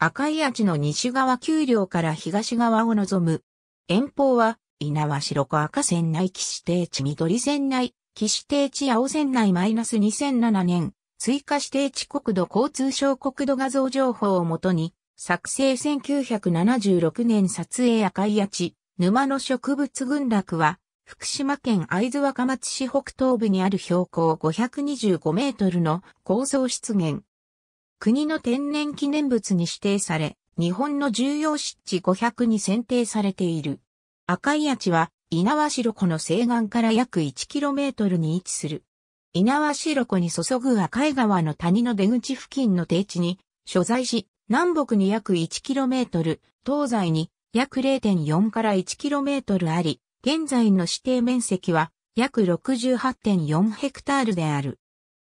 赤い味の西側丘陵から東側を望む。遠方は、稲は白子赤線内岸定地緑線内、岸定地青線内マイナス2007年、追加指定地国土交通省国土画像情報をもとに、作成1976年撮影赤い八、沼の植物群落は、福島県会津若松市北東部にある標高525メートルの構造出現。国の天然記念物に指定され、日本の重要湿地500に選定されている。赤い八は、稲苗代湖の西岸から約 1km に位置する。稲苗代湖に注ぐ赤い川の谷の出口付近の低地に、所在し、南北に約 1km、東西に約0.4から 1km あり、現在の指定面積は約68.4ヘクタールである。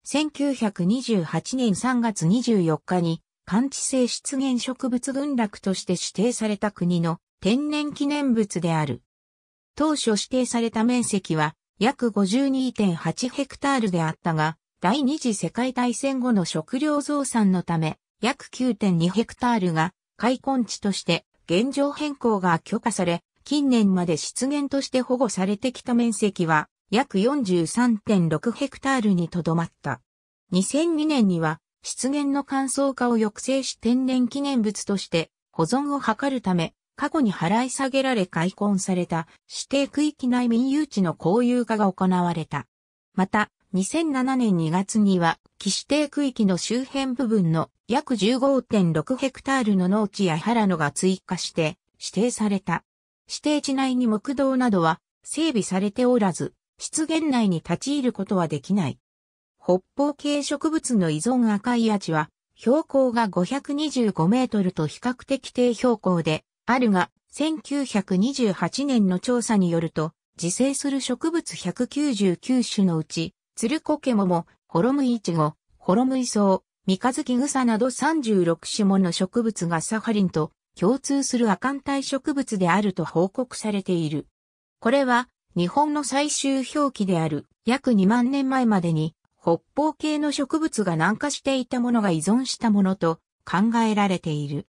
1928年3月24日に、感知性出現植物群落として指定された国の天然記念物である。当初指定された面積は約52.8ヘクタールであったが、第二次世界大戦後の食料増産のため、約9.2ヘクタールが開墾地として現状変更が許可され、近年まで出現として保護されてきた面積は約43.6ヘクタールにとどまった。2002年には、湿原の乾燥化を抑制し天然記念物として保存を図るため、過去に払い下げられ開墾された指定区域内民有地の公有化が行われた。また、2007年2月には、既指定区域の周辺部分の約15.6ヘクタールの農地や原野が追加して指定された。指定地内に木道などは整備されておらず、湿原内に立ち入ることはできない。北方系植物の依存赤いアジは、標高が525メートルと比較的低標高で、あるが、1928年の調査によると、自生する植物199種のうち、ツルコケモモ、ホロムイチゴ、ホロムイソウ、三日月草など36種もの植物がサハリンと共通する亜寒帯植物であると報告されている。これは日本の最終表記である約2万年前までに北方系の植物が南下していたものが依存したものと考えられている。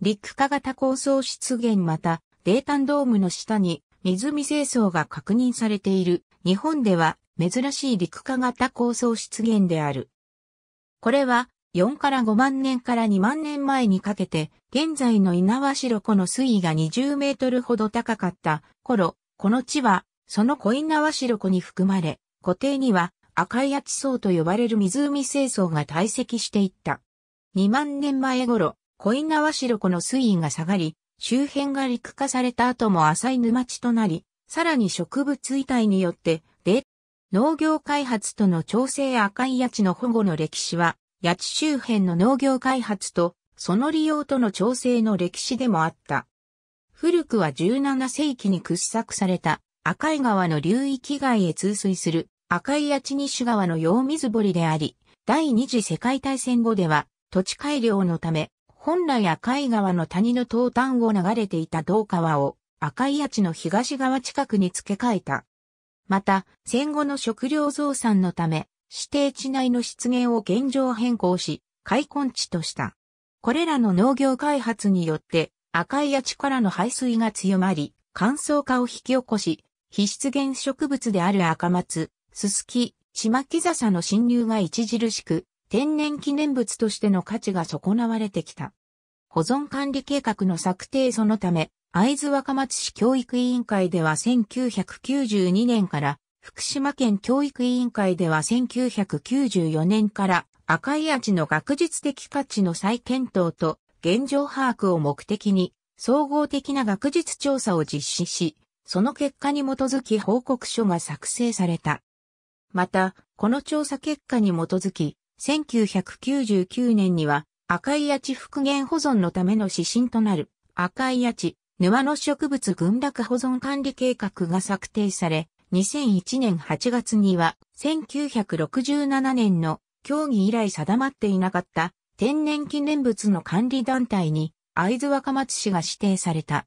陸化型高層湿原また、タ炭ドームの下に湖清掃が確認されている日本では珍しい陸化型高層湿原である。これは4から5万年から2万年前にかけて、現在の猪苗代湖の水位が20メートルほど高かった頃、この地は、その小猪苗代湖に含まれ、湖底には赤い八層と呼ばれる湖清層が堆積していった。2万年前頃、小猪苗代湖の水位が下がり、周辺が陸化された後も浅い沼地となり、さらに植物遺体によって、で、農業開発との調整赤い八地の保護の歴史は、八地周辺の農業開発と、その利用との調整の歴史でもあった。古くは17世紀に掘削された赤井川の流域外へ通水する赤井八西川の用水堀であり、第二次世界大戦後では土地改良のため、本来赤井川の谷の東端を流れていた道川を赤井八の東側近くに付け替えた。また、戦後の食料増産のため、指定地内の湿原を現状変更し、開墾地とした。これらの農業開発によって、赤い谷地からの排水が強まり、乾燥化を引き起こし、非湿原植物である赤松、ススキ、シマキザサの侵入が著しく、天然記念物としての価値が損なわれてきた。保存管理計画の策定そのため、会津若松市教育委員会では1992年から福島県教育委員会では1994年から赤いちの学術的価値の再検討と現状把握を目的に総合的な学術調査を実施し、その結果に基づき報告書が作成された。また、この調査結果に基づき、1999年には赤いち復元保存のための指針となる赤いち沼の植物群落保存管理計画が策定され、2001年8月には、1967年の協議以来定まっていなかった天然記念物の管理団体に、会津若松市が指定された。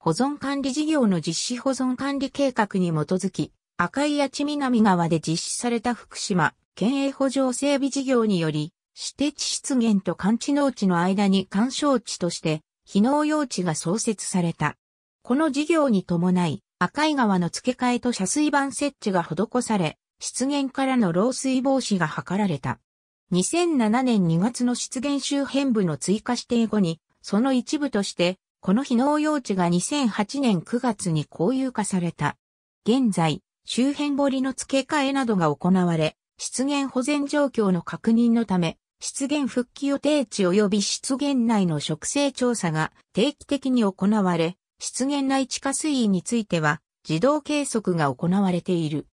保存管理事業の実施保存管理計画に基づき、赤い八千南川で実施された福島県営補助整備事業により、指定地出現と間地農地の間に干渉地として、非農用地が創設された。この事業に伴い、赤い川の付け替えと遮水板設置が施され、湿原からの漏水防止が図られた。2007年2月の湿原周辺部の追加指定後に、その一部として、この日農用地が2008年9月に公有化された。現在、周辺堀の付け替えなどが行われ、湿原保全状況の確認のため、湿原復帰予定地及び湿原内の植生調査が定期的に行われ、湿原内地下水位については、自動計測が行われている。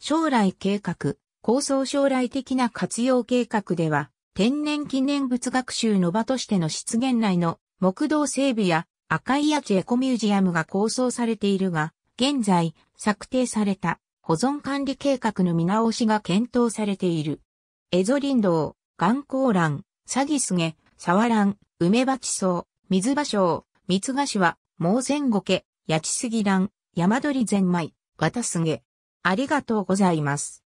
将来計画、構想将来的な活用計画では、天然記念物学習の場としての湿原内の木道整備や赤い八エコミュージアムが構想されているが、現在策定された保存管理計画の見直しが検討されている。エゾ林道、岩光ン、サギスゲ、サワラン、梅鉢草、水芭蕉、三ツガシは猛前後家、八千杉蘭、山鳥ゼンマイ、わたすげ。ありがとうございます。